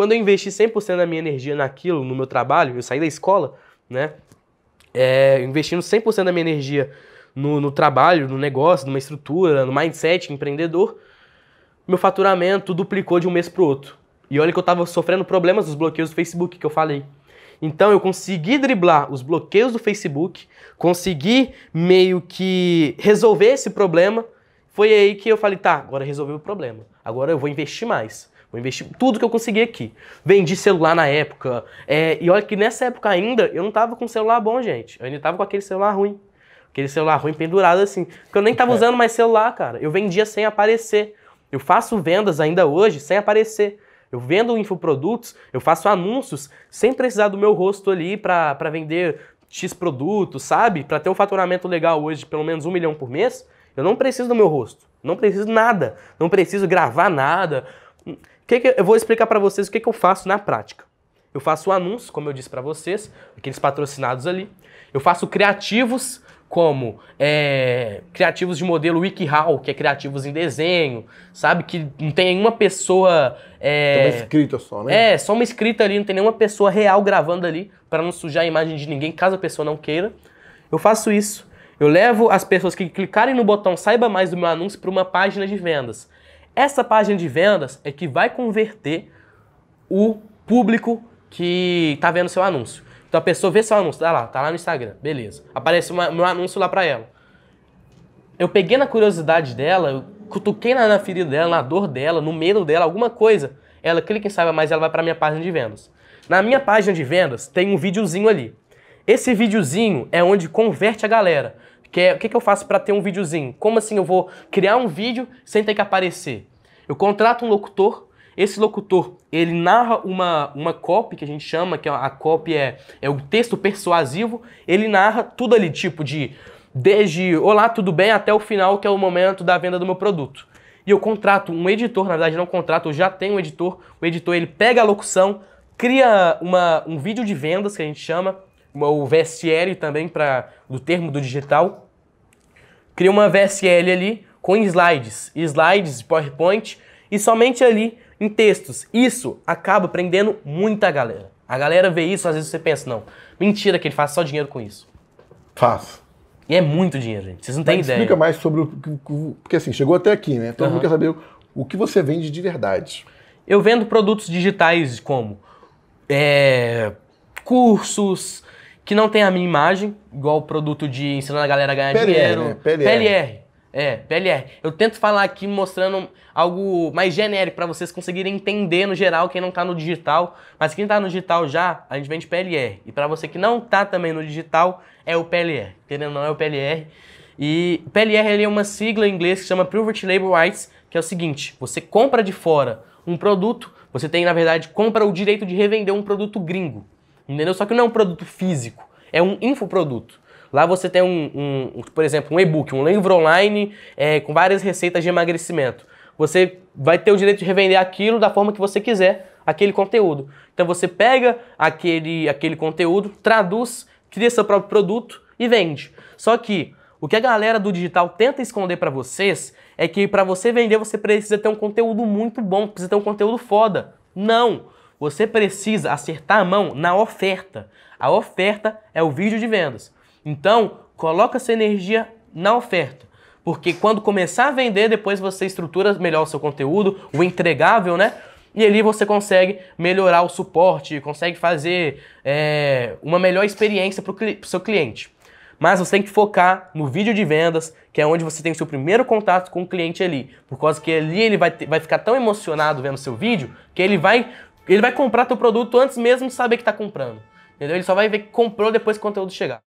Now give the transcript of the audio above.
Quando eu investi 100% da minha energia naquilo, no meu trabalho, eu saí da escola, né? É, investindo 100% da minha energia no, no, trabalho, no negócio, numa estrutura, no mindset empreendedor, meu faturamento duplicou de um mês para o outro. E olha que eu estava sofrendo problemas dos bloqueios do Facebook que eu falei. Então eu consegui driblar os bloqueios do Facebook, consegui meio que resolver esse problema. Foi aí que eu falei, tá, agora resolveu o problema. Agora eu vou investir mais. Vou investir tudo que eu consegui aqui. Vendi celular na época. É, e olha que nessa época ainda, eu não tava com celular bom, gente. Eu ainda tava com aquele celular ruim. Aquele celular ruim pendurado assim. Porque eu nem tava é. usando mais celular, cara. Eu vendia sem aparecer. Eu faço vendas ainda hoje sem aparecer. Eu vendo infoprodutos, eu faço anúncios sem precisar do meu rosto ali para vender X produtos, sabe? Para ter um faturamento legal hoje, pelo menos um milhão por mês, eu não preciso do meu rosto. Não preciso nada. Não preciso gravar nada. Que que eu vou explicar para vocês o que, que eu faço na prática. Eu faço anúncios, como eu disse para vocês, aqueles patrocinados ali. Eu faço criativos, como é, criativos de modelo WikiHow, que é criativos em desenho, sabe? Que não tem nenhuma pessoa. É, é uma escrita só, né? É, só uma escrita ali, não tem nenhuma pessoa real gravando ali, para não sujar a imagem de ninguém, caso a pessoa não queira. Eu faço isso. Eu levo as pessoas que clicarem no botão Saiba Mais do meu anúncio para uma página de vendas. Essa página de vendas é que vai converter o público que está vendo seu anúncio. Então a pessoa vê seu anúncio, tá lá, tá lá no Instagram, beleza. Aparece uma, meu anúncio lá para ela. Eu peguei na curiosidade dela, eu cutuquei na, na ferida dela, na dor dela, no medo dela, alguma coisa. Ela clica em saiba mais, ela vai para minha página de vendas. Na minha página de vendas tem um videozinho ali. Esse videozinho é onde converte a galera. Que é, o que, que eu faço para ter um videozinho? Como assim eu vou criar um vídeo sem ter que aparecer? Eu contrato um locutor, esse locutor, ele narra uma, uma copy que a gente chama, que é a copy é, é o texto persuasivo, ele narra tudo ali, tipo de desde olá, tudo bem, até o final, que é o momento da venda do meu produto. E eu contrato um editor, na verdade não contrato, eu já tenho um editor, o editor ele pega a locução, cria uma, um vídeo de vendas, que a gente chama, o VSL também, pra, do termo do digital, cria uma VSL ali, com slides, slides de PowerPoint e somente ali em textos. Isso acaba prendendo muita galera. A galera vê isso, às vezes você pensa, não, mentira que ele faz só dinheiro com isso. Faz. E é muito dinheiro, gente. Vocês não têm Mas ideia. Explica mais sobre o. Porque assim, chegou até aqui, né? Todo uhum. mundo quer saber o que você vende de verdade. Eu vendo produtos digitais como é, cursos que não tem a minha imagem, igual o produto de ensinando a galera a ganhar PLR, dinheiro. Né? PLR. PLR. É, PLR. Eu tento falar aqui mostrando algo mais genérico para vocês conseguirem entender no geral quem não tá no digital, mas quem tá no digital já, a gente vende PLR. E para você que não tá também no digital, é o PLR. Querendo ou não, é o PLR. E PLR ele é uma sigla em inglês que chama Private Label Rights, que é o seguinte, você compra de fora um produto, você tem na verdade compra o direito de revender um produto gringo. Entendeu? Só que não é um produto físico, é um infoproduto. Lá você tem um, um, por exemplo, um e-book, um livro online é, com várias receitas de emagrecimento. Você vai ter o direito de revender aquilo da forma que você quiser, aquele conteúdo. Então você pega aquele, aquele conteúdo, traduz, cria seu próprio produto e vende. Só que o que a galera do digital tenta esconder para vocês é que para você vender você precisa ter um conteúdo muito bom, precisa ter um conteúdo foda. Não! Você precisa acertar a mão na oferta. A oferta é o vídeo de vendas. Então, coloca essa energia na oferta. Porque quando começar a vender, depois você estrutura melhor o seu conteúdo, o entregável, né? E ali você consegue melhorar o suporte, consegue fazer é, uma melhor experiência para o seu cliente. Mas você tem que focar no vídeo de vendas, que é onde você tem o seu primeiro contato com o cliente ali. Por causa que ali ele vai, ter, vai ficar tão emocionado vendo seu vídeo que ele vai, ele vai comprar teu produto antes mesmo de saber que está comprando. Entendeu? Ele só vai ver que comprou depois que o conteúdo chegar.